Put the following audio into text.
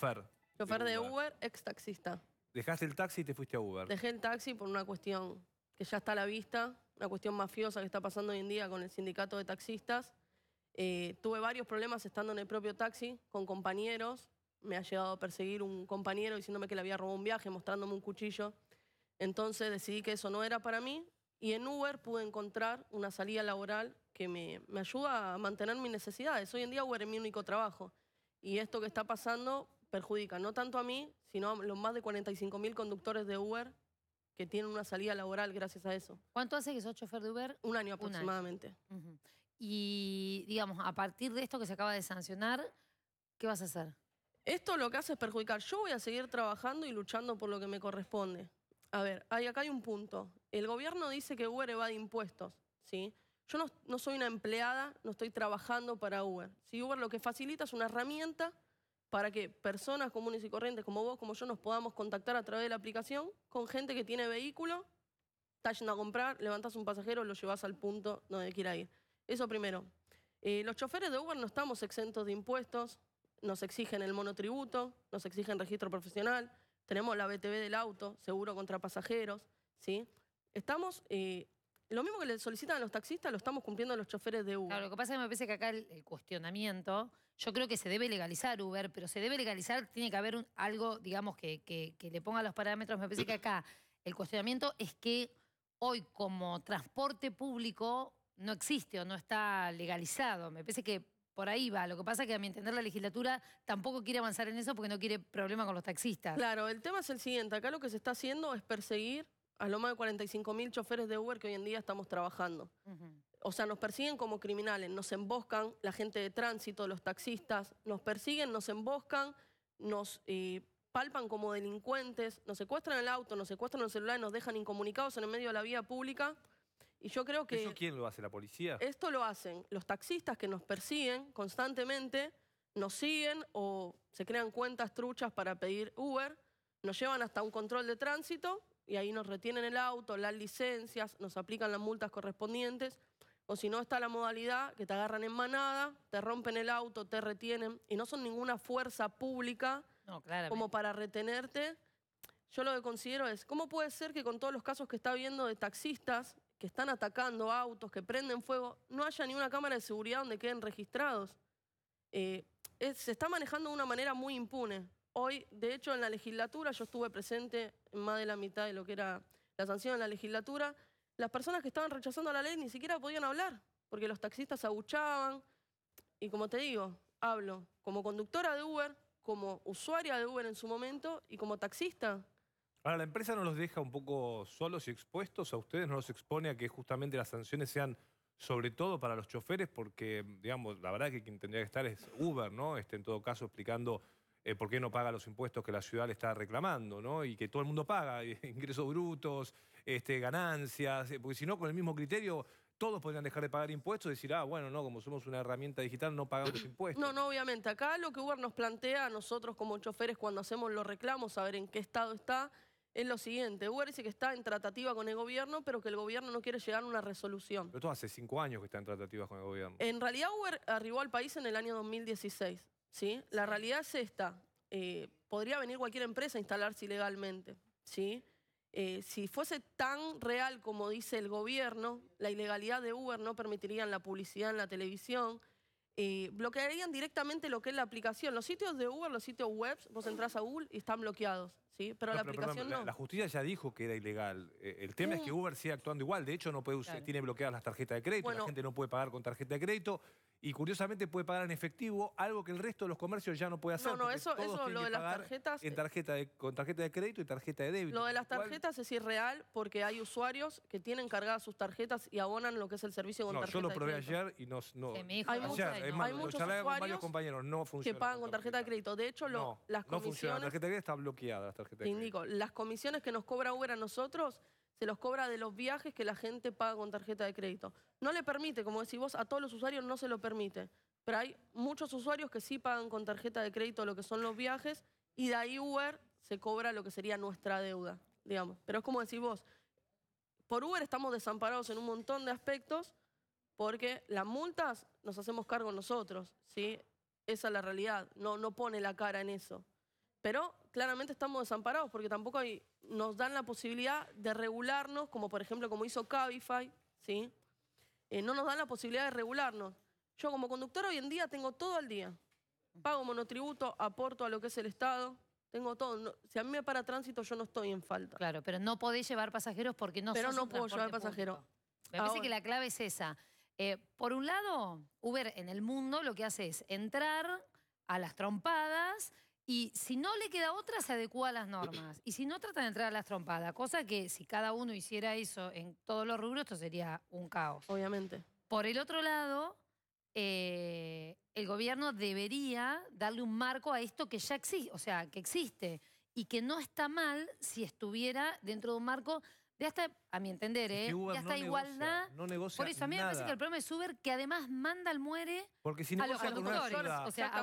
de Uber, ex taxista. Dejaste el taxi y te fuiste a Uber. Dejé el taxi por una cuestión que ya está a la vista, una cuestión mafiosa que está pasando hoy en día con el sindicato de taxistas. Eh, tuve varios problemas estando en el propio taxi con compañeros. Me ha llegado a perseguir un compañero diciéndome que le había robado un viaje, mostrándome un cuchillo. Entonces decidí que eso no era para mí y en Uber pude encontrar una salida laboral que me, me ayuda a mantener mis necesidades. Hoy en día Uber es mi único trabajo y esto que está pasando perjudica no tanto a mí, sino a los más de 45.000 conductores de Uber que tienen una salida laboral gracias a eso. ¿Cuánto hace que sos chofer de Uber? Un año aproximadamente. Y, digamos, a partir de esto que se acaba de sancionar, ¿qué vas a hacer? Esto lo que hace es perjudicar. Yo voy a seguir trabajando y luchando por lo que me corresponde. A ver, hay, acá hay un punto. El gobierno dice que Uber de impuestos, ¿sí? Yo no, soy una empleada, no estoy trabajando para Uber. Si Uber lo que facilita es una herramienta para que personas comunes y corrientes como vos, como yo, nos podamos contactar a través de la aplicación con gente que tiene vehículo, está yendo a comprar, levantas un pasajero, lo llevas al punto donde quiera ir. Eso primero. Eh, los choferes de Uber no estamos exentos de impuestos, nos exigen el monotributo, nos exigen registro profesional, tenemos la BTV del auto, seguro contra pasajeros, ¿sí? Estamos eh, lo mismo que le solicitan a los taxistas lo estamos cumpliendo a los choferes de Uber. Claro, lo que pasa es que me parece que acá el, cuestionamiento, yo creo que se debe legalizar Uber, pero se debe legalizar, tiene que haber algo, digamos, que, que le ponga los parámetros. Me parece que acá el cuestionamiento es que hoy como transporte público no existe o no está legalizado. Me parece que por ahí va. Lo que pasa es que a mi entender la legislatura tampoco quiere avanzar en eso porque no quiere problema con los taxistas. Claro, el tema es el siguiente. Acá lo que se está haciendo es perseguir a lo más de 45 mil choferes de Uber que hoy en día estamos trabajando. O sea, nos persiguen como criminales, nos emboscan la gente de tránsito, los taxistas, nos persiguen, nos emboscan, nos eh, palpan como delincuentes, nos secuestran el auto, nos secuestran el celular, nos dejan incomunicados en el medio de la vía pública. Y yo creo que... ¿Eso quién lo hace? ¿La policía? Esto lo hacen los taxistas que nos persiguen constantemente, nos siguen o se crean cuentas truchas para pedir Uber, nos llevan hasta un control de tránsito y ahí nos retienen el auto, las licencias, nos aplican las multas correspondientes. O si no está la modalidad, que te agarran en manada, te rompen el auto, te retienen y no son ninguna fuerza pública como para retenerte. Yo lo que considero es, ¿cómo puede ser que con todos los casos que está habiendo de taxistas que están atacando autos, que prenden fuego, no haya ni una cámara de seguridad donde queden registrados? Eh, se está manejando de una manera muy impune. Hoy, de hecho, en la legislatura, yo estuve presente en más de la mitad de lo que era la sanción en la legislatura, las personas que estaban rechazando la ley ni siquiera podían hablar, porque los taxistas abuchaban. Y como te digo, hablo como conductora de Uber, como usuaria de Uber en su momento y como taxista. Ahora, ¿la empresa no los deja un poco solos y expuestos? ¿A ustedes no los expone a que justamente las sanciones sean sobre todo para los choferes? Porque, digamos, la verdad que quien tendría que estar es Uber, ¿no? Este, en todo caso, explicando eh, por qué no paga los impuestos que la ciudad le está reclamando, ¿no? Y que todo el mundo paga, ingresos brutos, este, ganancias, eh, porque si no, con el mismo criterio, todos podrían dejar de pagar impuestos y decir, ah, bueno, no, como somos una herramienta digital, no pagamos impuestos. No, no, obviamente. Acá lo que Uber nos plantea a nosotros como choferes cuando hacemos los reclamos, a ver en qué estado está, es lo siguiente. Uber dice que está en tratativa con el gobierno, pero que el gobierno no quiere llegar a una resolución. Pero esto hace cinco años que está en tratativa con el gobierno. En realidad, Uber arribó al país en el año 2016. ¿sí? La realidad es esta. Eh, podría venir cualquier empresa a instalarse ilegalmente. Eh, si fuese tan real como dice el gobierno, la ilegalidad de Uber no permitirían la publicidad en la televisión, eh, bloquearían directamente lo que es la aplicación. Los sitios de Uber, los sitios web, vos entras a Google y están bloqueados pero la aplicación no. La, justicia ya dijo que era ilegal. Eh, eh, el tema es que Uber sigue actuando igual. De hecho, no puede tiene bloqueadas las tarjetas de crédito. la gente no puede pagar con tarjeta de crédito. Y curiosamente puede pagar en efectivo, algo que el resto de los comercios ya no puede hacer. No, no, eso, eso lo de las tarjetas. En eh, tarjeta con tarjeta de crédito y tarjeta de débito. Lo de las tarjetas es irreal porque hay usuarios que tienen cargadas sus tarjetas y abonan lo que es el servicio con tarjeta de Yo lo probé ayer y no. no hay, muchos, varios compañeros, no Que pagan con tarjeta de crédito. De hecho, las comisiones. No funciona. La tarjeta de crédito está bloqueada. las te, indico, las comisiones que nos cobra Uber a nosotros se los cobra de los viajes que la gente paga con tarjeta de crédito. No le permite, como decís vos, a todos los usuarios no se lo permite. Pero hay muchos usuarios que sí pagan con tarjeta de crédito lo que son los viajes y de ahí Uber se cobra lo que sería nuestra deuda, digamos. Pero es como decís vos, por Uber estamos desamparados en un montón de aspectos porque las multas nos hacemos cargo nosotros, ¿sí? Esa es la realidad, no, no pone la cara en eso. Pero claramente estamos desamparados porque tampoco nos dan la posibilidad de regularnos, como por ejemplo como hizo Cabify, ¿sí? Eh, no nos dan la posibilidad de regularnos. Yo como conductor hoy en día tengo todo al día. Pago monotributo, aporto a lo que es el Estado, tengo todo. si a mí me para tránsito, yo no estoy en falta. Claro, pero no podéis llevar pasajeros porque no Pero no puedo llevar pasajeros. Me parece que la clave es esa. Eh, por un lado, Uber en el mundo lo que hace es entrar a las trompadas y si no le queda otra, se adecua a las normas. Y si no, trata de entrar a las trompadas. Cosa que si cada uno hiciera eso en todos los rubros, esto sería un caos. Obviamente. Por el otro lado, eh, el gobierno debería darle un marco a esto que ya existe, o sea, que existe. Y que no está mal si estuviera dentro de un marco de hasta, a mi entender, ¿eh? de igualdad. no Por eso a mí me parece que el problema es Uber, que además manda al muere Porque a los conductores.